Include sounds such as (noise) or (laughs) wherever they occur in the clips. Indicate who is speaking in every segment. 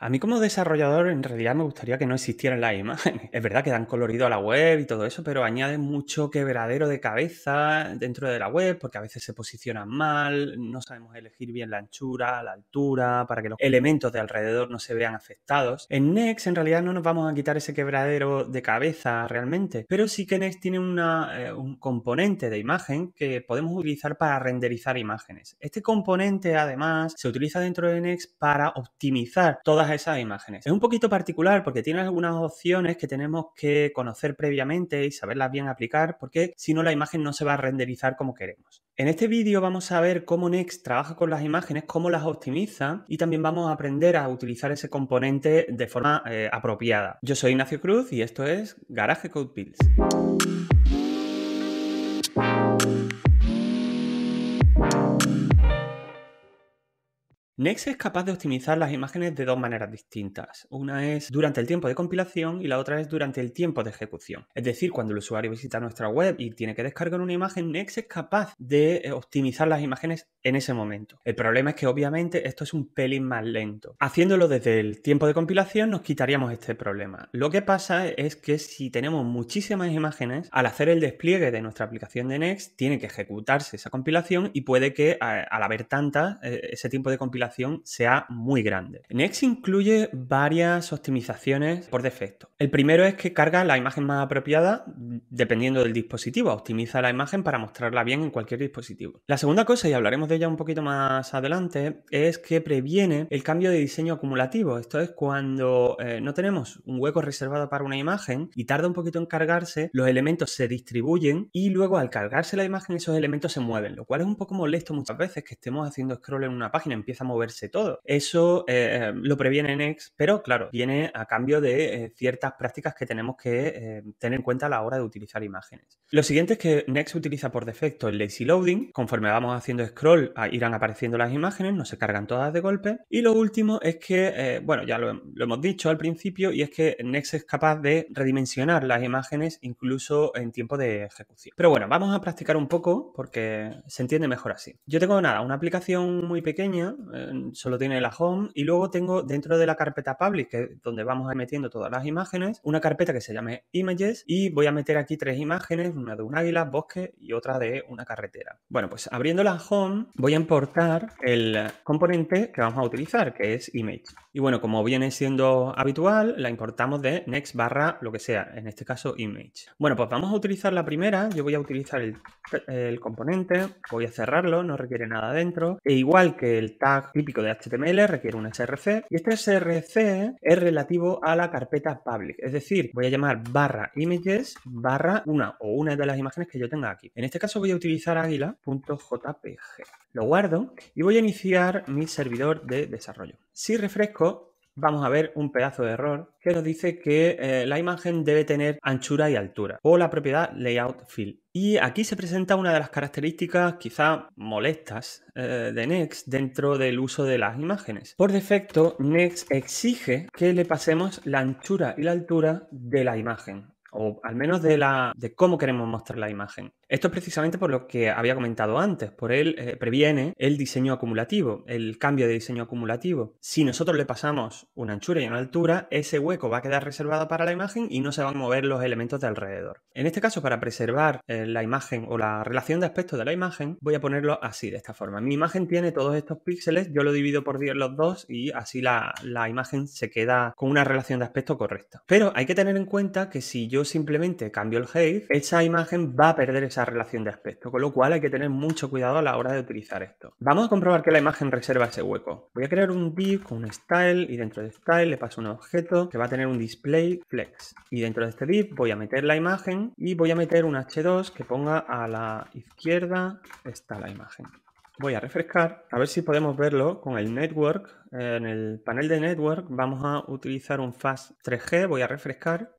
Speaker 1: A mí como desarrollador en realidad me gustaría que no existieran las imágenes. (laughs) Es verdad que dan colorido a la web y todo eso, pero añade mucho quebradero de cabeza dentro de la web porque a veces se posicionan mal, no sabemos elegir bien la anchura, la altura, para que los elementos de alrededor no se vean afectados. En Next en realidad no nos vamos a quitar ese quebradero de cabeza realmente, pero sí que Next tiene eh, un componente de imagen que podemos utilizar para renderizar imágenes. Este componente además se utiliza dentro de Next para optimizar todas esas imágenes. Es un poquito particular porque tiene algunas opciones que tenemos que conocer previamente y saberlas bien aplicar porque si no la imagen no se va a renderizar como queremos. En este vídeo vamos a ver cómo Next trabaja con las imágenes, cómo las optimiza y también vamos a aprender a utilizar ese componente de forma eh, apropiada. Yo soy Ignacio Cruz y esto es Garage Code Pills. Next es capaz de optimizar las imágenes de dos maneras distintas. Una es durante el tiempo de compilación y la otra es durante el tiempo de ejecución. Es decir, cuando el usuario visita nuestra web y tiene que descargar una imagen, Next es capaz de eh, optimizar las imágenes en ese momento. El problema es que obviamente esto es un pelín más lento. Haciéndolo desde el tiempo de compilación nos quitaríamos este problema. Lo que pasa es que si tenemos muchísimas imágenes, al hacer el despliegue de nuestra aplicación de Next, tiene que ejecutarse esa compilación y puede que al haber tantas, eh, ese tiempo de compilación sea muy grande. Next incluye varias optimizaciones por defecto. El primero es que carga la imagen más apropiada dependiendo del dispositivo. Optimiza la imagen para mostrarla bien en cualquier dispositivo. La segunda cosa, y hablaremos de ella un poquito más adelante, es que previene el cambio de diseño acumulativo. Esto es cuando eh, no tenemos un hueco reservado para una imagen y tarda un poquito en cargarse, los elementos se distribuyen y luego al cargarse la imagen esos elementos se mueven, lo cual es un poco molesto muchas veces que estemos haciendo scroll en una página, empieza a mover todo. Eso eh, lo previene Next, pero claro, viene a cambio de eh, ciertas prácticas que tenemos que eh, tener en cuenta a la hora de utilizar imágenes. Lo siguiente es que Next utiliza por defecto el lazy loading. Conforme vamos haciendo scroll, ah, irán apareciendo las imágenes, no se cargan todas de golpe. Y lo último es que, bueno, ya lo, hemos dicho al principio, y es que Next es capaz de redimensionar las imágenes incluso en tiempo de ejecución. Pero bueno, vamos a practicar un poco porque se entiende mejor así. Yo tengo nada, una aplicación muy pequeña, Mm, solo tiene la home y luego tengo dentro de la carpeta public, que donde vamos a ir metiendo todas las imágenes, una carpeta que se llame images y voy a meter aquí tres imágenes, una de un águila, bosque y otra de una carretera. Bueno, pues abriendo la home voy a importar el componente que vamos a utilizar, que es image. Y bueno, como viene siendo habitual, la importamos de next barra lo que sea, en este caso image. Bueno, pues vamos a utilizar la primera, yo voy a utilizar el, el componente, voy a cerrarlo, no requiere nada dentro, e igual que el tag típico de HTML, requiere un src y este src es relativo a la carpeta public, es decir, voy a llamar barra images barra una o una de las imágenes que yo tenga aquí. En este caso voy a utilizar águila.jpg. Lo guardo y voy a iniciar mi servidor de desarrollo. Si refresco, vamos a ver un pedazo de error que nos dice que eh, la imagen debe tener anchura y altura o la propiedad layout fill. Y aquí se presenta una de las características quizá molestas eh, de Next dentro del uso de las imágenes. Por defecto, Next exige que le pasemos la anchura y la altura de la imagen o al menos de la de cómo queremos mostrar la imagen. Esto es precisamente por lo que había comentado antes, por él eh, previene el diseño acumulativo, el cambio de diseño acumulativo. Si nosotros le pasamos una anchura y una altura, ese hueco va a quedar reservado para la imagen y no se van a mover los elementos de alrededor. En este caso, para preservar eh, la imagen o la relación de aspecto de la imagen, voy a ponerlo así, de esta forma. Mi imagen tiene todos estos píxeles, yo lo divido por 10 los dos y así la, imagen se queda con una relación de aspecto correcta. Pero hay que tener en cuenta que si yo simplemente cambio el height, esa imagen va a perder esa relación de aspecto, con lo cual hay que tener mucho cuidado a la hora de utilizar esto. Vamos a comprobar que la imagen reserva ese hueco. Voy a crear un div con un style y dentro de style le paso un objeto que va a tener un display flex. Y dentro de este div voy a meter la imagen y voy a meter un h2 que ponga a la izquierda está la imagen. Voy a refrescar, a ver si podemos verlo con el network. En el panel de network vamos a utilizar un fast 3G, voy a refrescar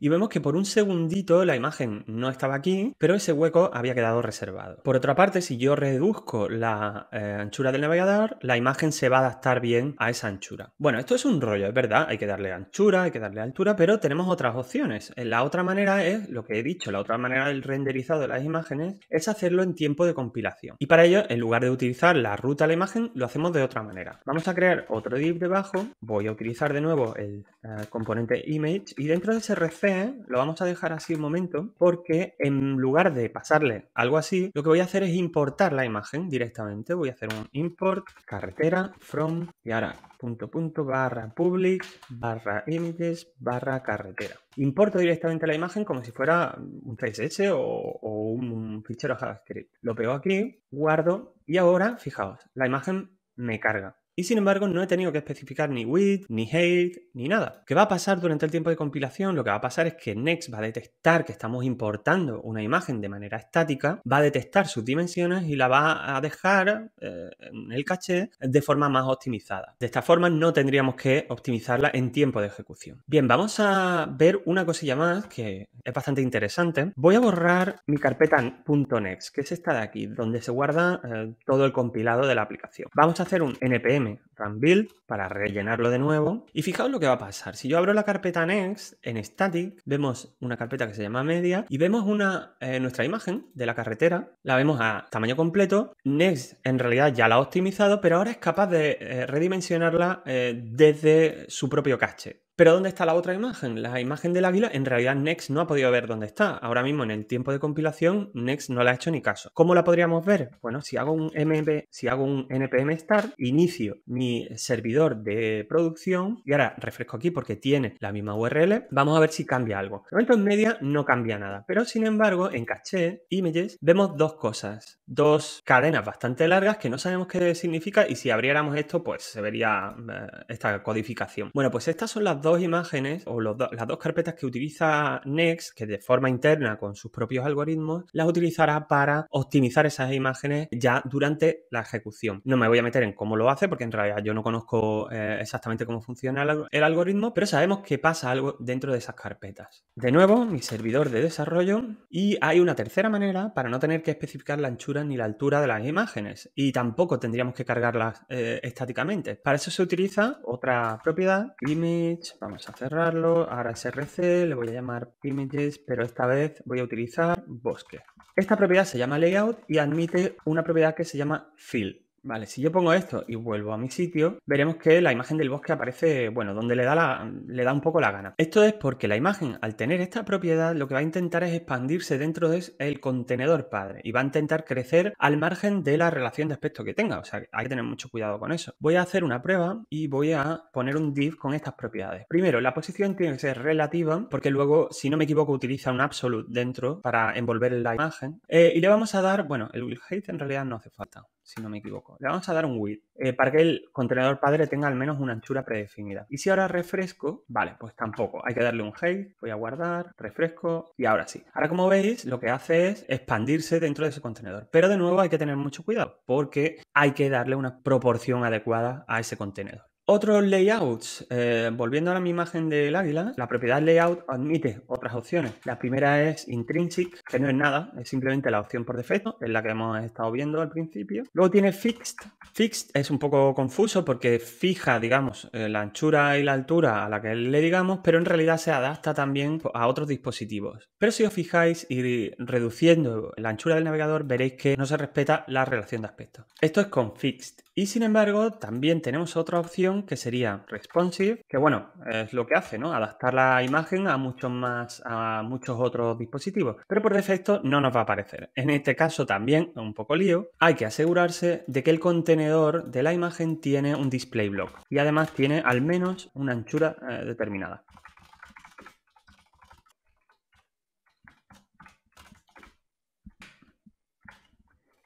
Speaker 1: y vemos que por un segundito la imagen no estaba aquí, pero ese hueco había quedado reservado. Por otra parte, si yo reduzco la eh, anchura del navegador, la imagen se va a adaptar bien a esa anchura. Bueno, esto es un rollo, es verdad, hay que darle anchura, hay que darle altura, pero tenemos otras opciones. Eh, la otra manera es, lo que he dicho, la otra manera del renderizado de las imágenes es hacerlo en tiempo de compilación. Y para ello, en lugar de utilizar la ruta a la imagen, lo hacemos de otra manera. Vamos a crear otro div debajo, voy a utilizar de nuevo el eh, componente image y dentro de ese ref lo vamos a dejar así un momento, porque en lugar de pasarle algo así, lo que voy a hacer es importar la imagen directamente. Voy a hacer un import carretera from y ahora punto punto barra public barra images barra carretera. Importo directamente la imagen como si fuera un CSS o un fichero JavaScript. Lo pego aquí, guardo y ahora, fijaos, la imagen me carga. Y sin embargo, no he tenido que especificar ni width, ni height, ni nada. ¿Qué va a pasar durante el tiempo de compilación? Lo que va a pasar es que Next va a detectar que estamos importando una imagen de manera estática, va a detectar sus dimensiones y la va a dejar eh, en el caché de forma más optimizada. De esta forma no tendríamos que optimizarla en tiempo de ejecución. Bien, vamos a ver una cosilla más que es bastante interesante. Voy a borrar mi carpeta .next, que es esta de aquí, donde se guarda eh, todo el compilado de la aplicación. Vamos a hacer un npm run build para rellenarlo de nuevo. Y fijaos lo que va a pasar. Si yo abro la carpeta next en static, vemos una carpeta que se llama media y vemos una, eh, nuestra imagen de la carretera. La vemos a tamaño completo. Next en realidad ya la ha optimizado, pero ahora es capaz de eh, redimensionarla eh, desde su propio cache. Pero ¿dónde está la otra imagen? La imagen del águila, en realidad Next no ha podido ver dónde está. Ahora mismo en el tiempo de compilación, Next no la ha hecho ni caso. ¿Cómo la podríamos ver? Bueno, si hago un, MP, si hago un npm start, inicio mi servidor de producción y ahora refresco aquí porque tiene la misma URL, vamos a ver si cambia algo. De momento en media no cambia nada, pero sin embargo en caché, images, vemos dos cosas, dos cadenas bastante largas que no sabemos qué significa y si abriéramos esto pues se vería eh, esta codificación. Bueno, pues estas son las dos dos imágenes o las dos carpetas que utiliza Next, que de forma interna con sus propios algoritmos, las utilizará para optimizar esas imágenes ya durante la ejecución. No me voy a meter en cómo lo hace porque en realidad yo no conozco eh, exactamente cómo funciona el, algoritmo, pero sabemos que pasa algo dentro de esas carpetas. De nuevo, mi servidor de desarrollo y hay una tercera manera para no tener que especificar la anchura ni la altura de las imágenes y tampoco tendríamos que cargarlas eh, estáticamente. Para eso se utiliza otra propiedad, image Vamos a cerrarlo. Ahora src, le voy a llamar images, pero esta vez voy a utilizar bosque. Esta propiedad se llama layout y admite una propiedad que se llama fill. Vale, si yo pongo esto y vuelvo a mi sitio, veremos que la imagen del bosque aparece, bueno, donde le da, la, le da un poco la gana. Esto es porque la imagen, al tener esta propiedad, lo que va a intentar es expandirse dentro del contenedor padre y va a intentar crecer al margen de la relación de aspecto que tenga. O sea, hay que tener mucho cuidado con eso. Voy a hacer una prueba y voy a poner un div con estas propiedades. Primero, la posición tiene que ser relativa porque luego, si no me equivoco, utiliza un absolute dentro para envolver la imagen. Eh, y le vamos a dar, bueno, el height en realidad no hace falta si no me equivoco. Le vamos a dar un width eh, para que el contenedor padre tenga al menos una anchura predefinida. Y si ahora refresco, vale, pues tampoco. Hay que darle un height, voy a guardar, refresco y ahora sí. Ahora como veis, lo que hace es expandirse dentro de ese contenedor. Pero de nuevo hay que tener mucho cuidado porque hay que darle una proporción adecuada a ese contenedor. Otros layouts, eh, volviendo a la imagen del águila, la propiedad layout admite otras opciones. La primera es intrinsic, que no es nada, es simplemente la opción por defecto, es la que hemos estado viendo al principio. Luego tiene fixed. Fixed es un poco confuso porque fija, digamos, eh, la anchura y la altura a la que le digamos, pero en realidad se adapta también a otros dispositivos. Pero si os fijáis y reduciendo la anchura del navegador, veréis que no se respeta la relación de aspecto. Esto es con fixed. Y sin embargo, también tenemos otra opción que sería responsive, que bueno, es lo que hace, ¿no? Adaptar la imagen a muchos más, a muchos otros dispositivos. Pero por defecto no nos va a aparecer. En este caso también, un poco lío, hay que asegurarse de que el contenedor de la imagen tiene un display block y además tiene al menos una anchura eh, determinada.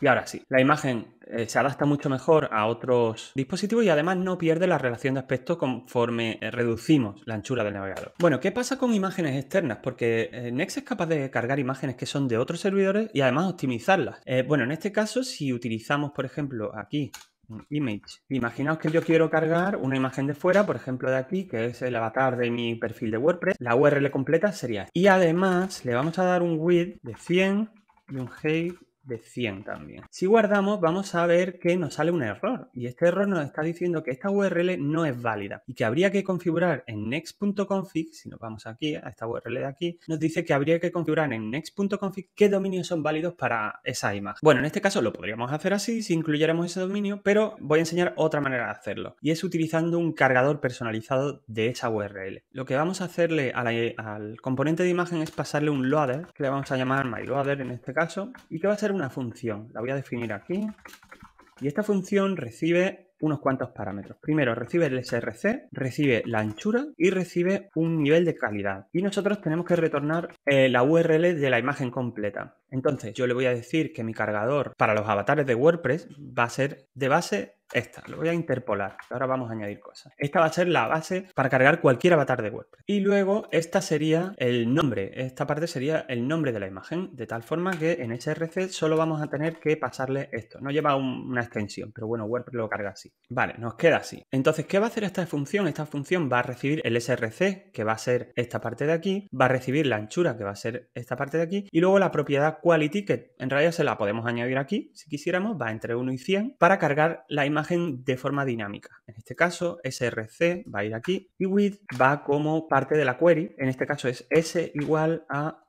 Speaker 1: Y ahora sí, la imagen eh, se adapta mucho mejor a otros dispositivos y además no pierde la relación de aspecto conforme eh, reducimos la anchura del navegador. Bueno, ¿qué pasa con imágenes externas? Porque eh, Next es capaz de cargar imágenes que son de otros servidores y además optimizarlas. bueno, en este caso, si utilizamos, por ejemplo, aquí un image. Imaginaos que yo quiero cargar una imagen de fuera, por ejemplo de aquí, que es el avatar de mi perfil de WordPress. La URL completa sería. Y además le vamos a dar un width de 100 y un height de 100 también. Si guardamos, vamos a ver que nos sale un error y este error nos está diciendo que esta URL no es válida y que habría que configurar en next.config, si nos vamos aquí a esta URL de aquí, nos dice que habría que configurar en next.config qué dominios son válidos para esa imagen. Bueno, en este caso lo podríamos hacer así si incluyéramos ese dominio, pero voy a enseñar otra manera de hacerlo y es utilizando un cargador personalizado de esa URL. Lo que vamos a hacerle al componente de imagen es pasarle un loader que le vamos a llamar myloader en este caso y que va a ser una función. La voy a definir aquí. Y esta función recibe unos cuantos parámetros. Primero, recibe el SRC, recibe la anchura y recibe un nivel de calidad. Y nosotros tenemos que retornar eh, la URL de la imagen completa. Entonces, yo le voy a decir que mi cargador para los avatares de WordPress va a ser de base esta, lo voy a interpolar. Ahora vamos a añadir cosas. Esta va a ser la base para cargar cualquier avatar de WordPress. Y luego esta sería el nombre. Esta parte sería el nombre de la imagen, de tal forma que en SRC solo vamos a tener que pasarle esto. No lleva una extensión, pero bueno, WordPress lo carga así. Vale, nos queda así. Entonces, ¿qué va a hacer esta función? Esta función va a recibir el src, que va a ser esta parte de aquí, va a recibir la anchura, que va a ser esta parte de aquí, y luego la propiedad quality, que en realidad se la podemos añadir aquí, si quisiéramos, va entre 1 y 100, para cargar la imagen de forma dinámica. En este caso, src va a ir aquí, y width va como parte de la query, en este caso es s igual a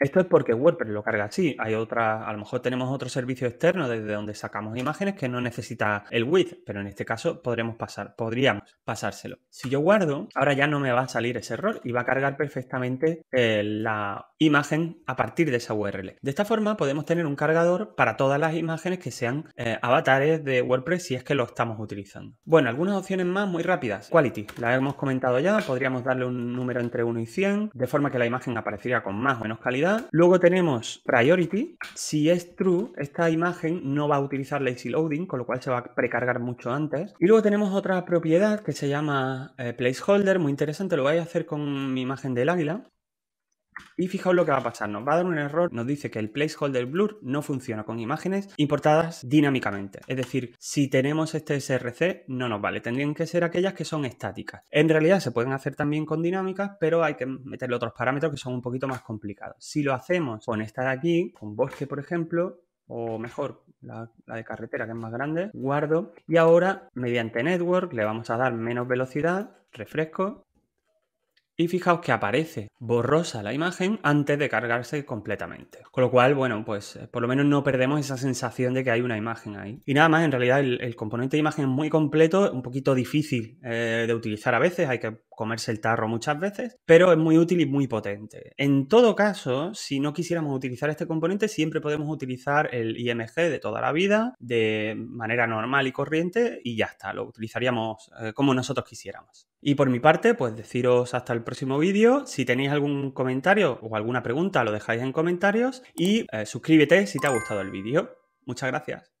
Speaker 1: esto es porque WordPress lo carga así. Hay otra, a lo mejor tenemos otro servicio externo desde donde sacamos imágenes que no necesita el width, pero en este caso podremos pasar, podríamos pasárselo. Si yo guardo, ahora ya no me va a salir ese error y va a cargar perfectamente eh, la imagen a partir de esa URL. De esta forma podemos tener un cargador para todas las imágenes que sean eh, avatares de WordPress si es que lo estamos utilizando. Bueno, algunas opciones más muy rápidas. Quality, la hemos comentado ya, podríamos darle un número entre 1 y 100, de forma que la imagen apareciera con más menos calidad. Luego tenemos priority. Si es true, esta imagen no va a utilizar lazy loading, con lo cual se va a precargar mucho antes. Y luego tenemos otra propiedad que se llama eh, placeholder, muy interesante, lo voy a hacer con mi imagen del águila. Y fijaos lo que va a pasar. Nos va a dar un error. Nos dice que el placeholder blur no funciona con imágenes importadas dinámicamente. Es decir, si tenemos este SRC, no nos vale. Tendrían que ser aquellas que son estáticas. En realidad se pueden hacer también con dinámicas, pero hay que meterle otros parámetros que son un poquito más complicados. Si lo hacemos con esta de aquí, con bosque, por ejemplo, o mejor, la, la, de carretera que es más grande, guardo y ahora mediante network le vamos a dar menos velocidad, refresco y fijaos que aparece borrosa la imagen antes de cargarse completamente. Con lo cual, bueno, pues eh, por lo menos no perdemos esa sensación de que hay una imagen ahí. Y nada más, en realidad el, componente de imagen es muy completo, un poquito difícil eh, de utilizar a veces, hay que comerse el tarro muchas veces, pero es muy útil y muy potente. En todo caso, si no quisiéramos utilizar este componente, siempre podemos utilizar el IMG de toda la vida, de manera normal y corriente, y ya está, lo utilizaríamos eh, como nosotros quisiéramos. Y por mi parte, pues deciros hasta el próximo vídeo. Si tenéis algún comentario o alguna pregunta, lo dejáis en comentarios y eh, suscríbete si te ha gustado el vídeo. Muchas gracias.